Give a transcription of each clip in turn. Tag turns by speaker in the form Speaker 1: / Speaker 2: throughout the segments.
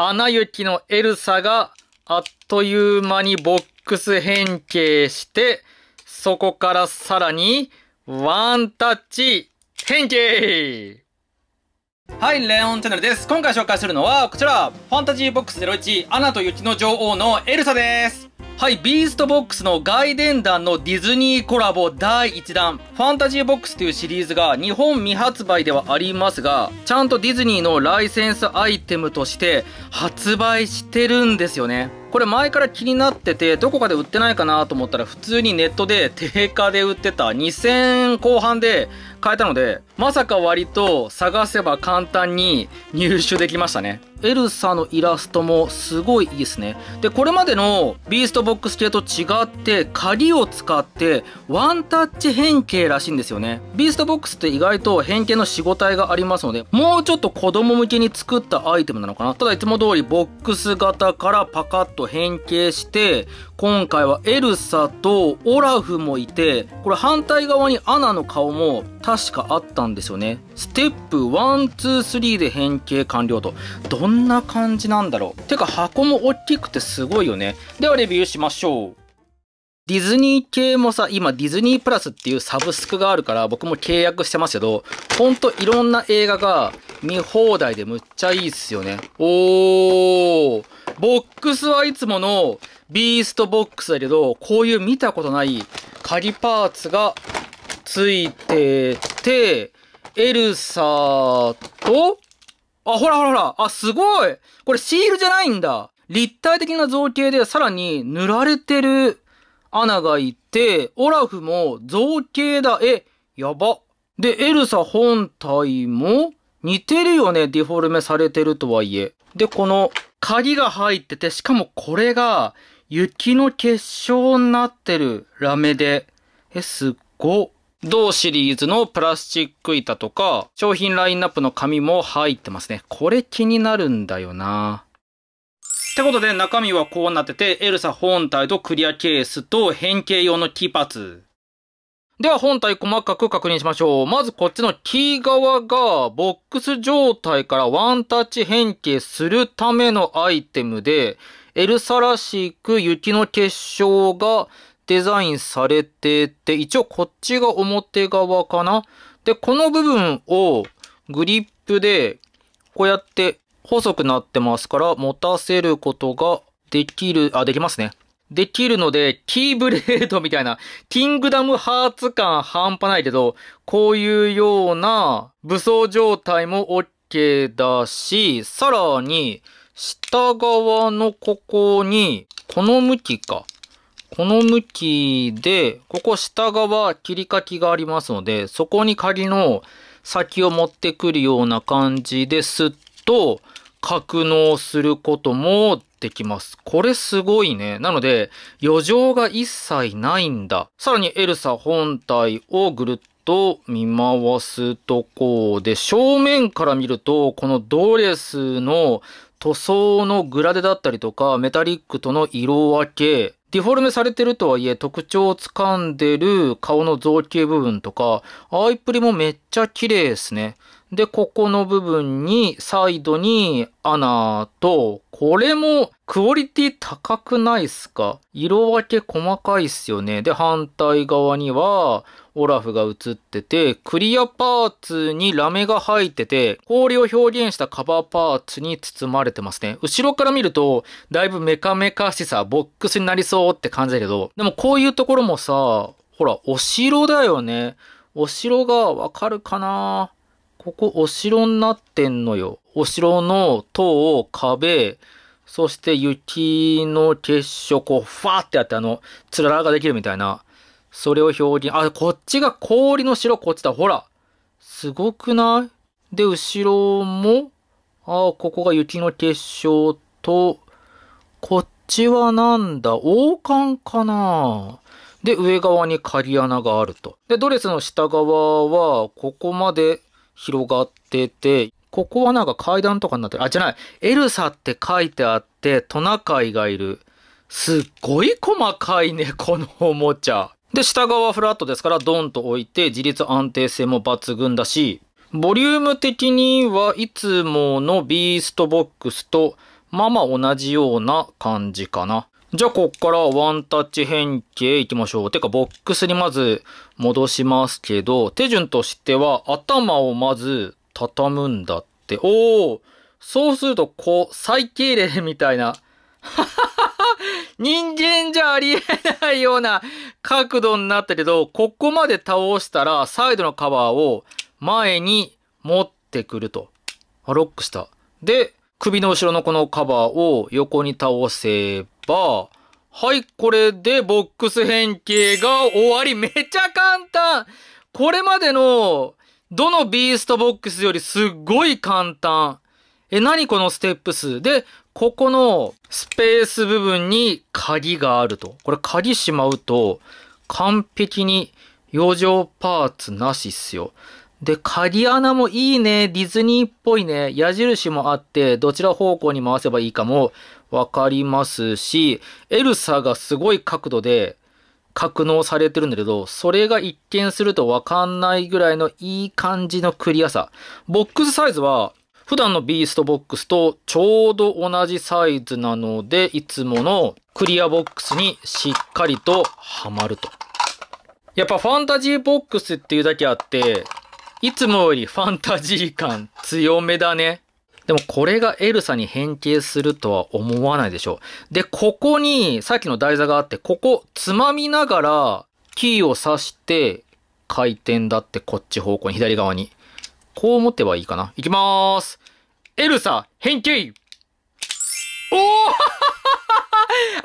Speaker 1: アナ雪のエルサがあっという間にボックス変形して、そこからさらにワンタッチ変形はい、レオンチャンネルです。今回紹介するのはこちら、ファンタジーボックス01、アナと雪の女王のエルサです。はい、ビーストボックスの外伝団のディズニーコラボ第1弾、ファンタジーボックスというシリーズが日本未発売ではありますが、ちゃんとディズニーのライセンスアイテムとして発売してるんですよね。これ前から気になってて、どこかで売ってないかなと思ったら、普通にネットで定価で売ってた2000後半で買えたので、まさか割と探せば簡単に入手できましたね。エルサのイラストもすごいいいですね。で、これまでのビーストボックス系と違って、鍵を使ってワンタッチ変形らしいんですよね。ビーストボックスって意外と変形の仕事体がありますので、もうちょっと子供向けに作ったアイテムなのかな。ただいつも通りボックス型からパカッと変形して、今回はエルサとオラフもいて、これ反対側にアナの顔も確かあったんんですよね。ステップ1、2、3で変形完了と。どんな感じなんだろう。てか箱も大きくてすごいよね。ではレビューしましょう。ディズニー系もさ、今ディズニープラスっていうサブスクがあるから僕も契約してますけど、ほんといろんな映画が見放題でむっちゃいいっすよね。おー。ボックスはいつものビーストボックスだけど、こういう見たことない仮パーツがついてて、エルサーと、あ、ほらほらほら、あ、すごいこれシールじゃないんだ立体的な造形でさらに塗られてる穴がいて、オラフも造形だ、え、やば。で、エルサ本体も似てるよね、ディフォルメされてるとはいえ。で、この鍵が入ってて、しかもこれが雪の結晶になってるラメで。え、すっご。同シリーズのプラスチック板とか、商品ラインナップの紙も入ってますね。これ気になるんだよな。ってことで中身はこうなってて、エルサ本体とクリアケースと変形用のキーパーツ。では本体細かく確認しましょう。まずこっちのキー側がボックス状態からワンタッチ変形するためのアイテムで、エルサらしく雪の結晶がデザインされてて、一応こっちが表側かなで、この部分をグリップで、こうやって細くなってますから、持たせることができる、あ、できますね。できるので、キーブレードみたいな、キングダムハーツ感半端ないけど、こういうような武装状態も OK だし、さらに、下側のここに、この向きか。この向きで、ここ下側切り欠きがありますので、そこに鍵の先を持ってくるような感じですっと格納することもできます。これすごいね。なので、余剰が一切ないんだ。さらにエルサ本体をぐるっと見回すとこで、正面から見ると、このドレスの塗装のグラデだったりとか、メタリックとの色分け、ディフォルメされてるとはいえ特徴をつかんでる顔の造形部分とか、アイプリもめっちゃ綺麗ですね。で、ここの部分に、サイドに穴とこれもクオリティ高くないっすか色分け細かいっすよね。で、反対側にはオラフが映ってて、クリアパーツにラメが入ってて、氷を表現したカバーパーツに包まれてますね。後ろから見ると、だいぶメカメカしさ、ボックスになりそうって感じだけど、でもこういうところもさ、ほら、お城だよね。お城がわかるかなここお城になってんのよ。お城の塔、壁、そして雪の結晶、こう、ファーってやって、あの、つららができるみたいな、それを表現、あ、こっちが氷の城、こっちだ、ほら、すごくないで、後ろも、あ、ここが雪の結晶と、こっちはなんだ、王冠かなで、上側に鍵穴があると。で、ドレスの下側は、ここまで広がってて、ここはなんか階段とかになってる。あ、じゃない。エルサって書いてあって、トナカイがいる。すっごい細かいね、このおもちゃ。で、下側フラットですから、ドンと置いて、自立安定性も抜群だし、ボリューム的にはいつものビーストボックスと、まあまあ同じような感じかな。じゃあ、こっからワンタッチ変形いきましょう。てか、ボックスにまず戻しますけど、手順としては、頭をまず畳むんだって。おおそうすると、こう、最敬礼みたいな。人間じゃありえないような角度になったけど、ここまで倒したら、サイドのカバーを前に持ってくると。あ、ロックした。で、首の後ろのこのカバーを横に倒せば、はい、これでボックス変形が終わり。めちゃ簡単これまでのどのビーストボックスよりすっごい簡単。え、何このステップ数で、ここのスペース部分に鍵があると。これ鍵しまうと、完璧に余剰パーツなしっすよ。で、鍵穴もいいね。ディズニーっぽいね。矢印もあって、どちら方向に回せばいいかもわかりますし、エルサがすごい角度で、格納されてるんだけど、それが一見するとわかんないぐらいのいい感じのクリアさ。ボックスサイズは、普段のビーストボックスとちょうど同じサイズなので、いつものクリアボックスにしっかりとはまると。やっぱファンタジーボックスっていうだけあって、いつもよりファンタジー感強めだね。でもこれがエルサに変形するとは思わないでしょう。で、ここに、さっきの台座があって、ここ、つまみながら、キーを刺して、回転だってこっち方向に、左側に。こう持てばいいかな。いきまーす。エルサ、変形おー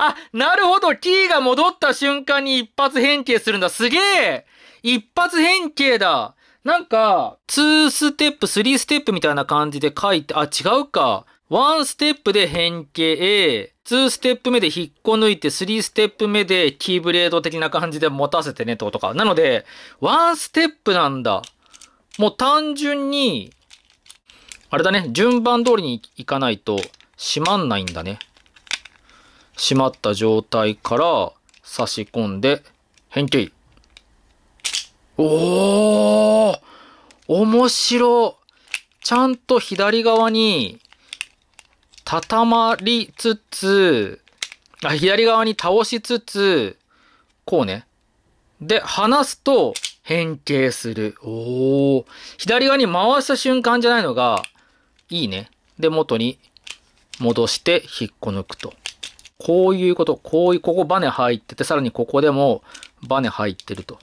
Speaker 1: あ、なるほど、キーが戻った瞬間に一発変形するんだ。すげえ一発変形だなんか、2ステップ、3ステップみたいな感じで書いて、あ、違うか。1ステップで変形、2ステップ目で引っこ抜いて、3ステップ目でキーブレード的な感じで持たせてねってことか。なので、1ステップなんだ。もう単純に、あれだね、順番通りに行かないと閉まんないんだね。閉まった状態から差し込んで変形。おー面白ちゃんと左側に、畳まりつつ、あ、左側に倒しつつ、こうね。で、離すと変形する。おー。左側に回した瞬間じゃないのが、いいね。で、元に戻して引っこ抜くと。こういうこと。こういう、ここバネ入ってて、さらにここでもバネ入ってると。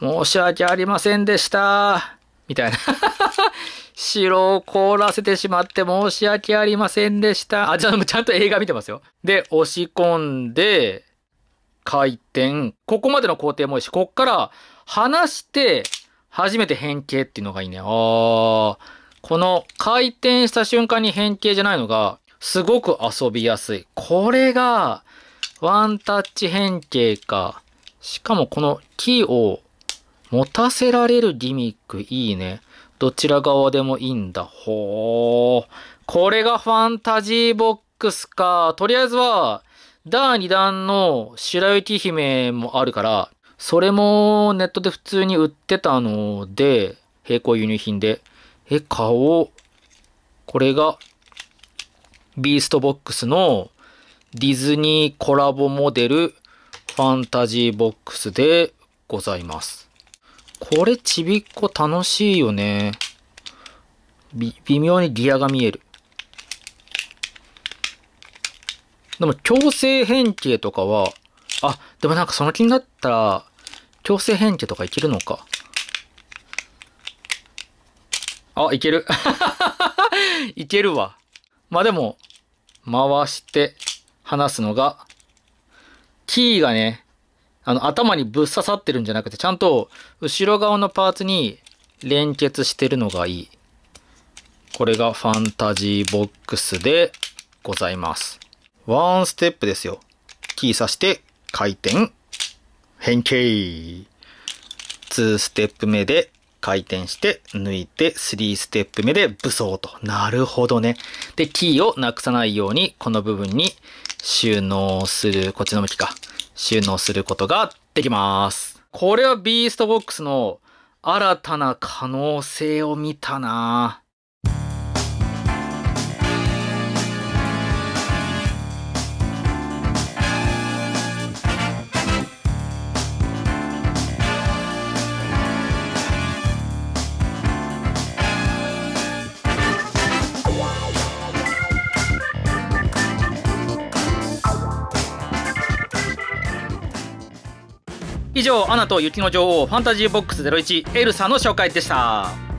Speaker 1: 申し訳ありませんでした。みたいな。城 を凍らせてしまって申し訳ありませんでした。あ、じゃあちゃんと映画見てますよ。で、押し込んで、回転。ここまでの工程もいいし、こっから離して、初めて変形っていうのがいいね。あー。この回転した瞬間に変形じゃないのが、すごく遊びやすい。これが、ワンタッチ変形か。しかもこのキーを持たせられるギミックいいね。どちら側でもいいんだ。ほー。これがファンタジーボックスか。とりあえずは、第2弾の白雪姫もあるから、それもネットで普通に売ってたので、並行輸入品で。え、顔。これが、ビーストボックスのディズニーコラボモデルファンタジーボックスでございます。これちびっこ楽しいよね。び、微妙にギアが見える。でも、強制変形とかは、あ、でもなんかその気になったら、強制変形とかいけるのか。あ、いける。いけるわ。まあでも、回して、話すのが、キーがね、あの、頭にぶっ刺さってるんじゃなくて、ちゃんと後ろ側のパーツに連結してるのがいい。これがファンタジーボックスでございます。ワンステップですよ。キー刺して、回転、変形。2ステップ目で回転して抜いて3ステップ目で武装と。なるほどね。で、キーをなくさないようにこの部分に収納する、こっちの向きか。収納することができます。これはビーストボックスの新たな可能性を見たな以上、アナと雪の女王ファンタジーボックス01エルサの紹介でした。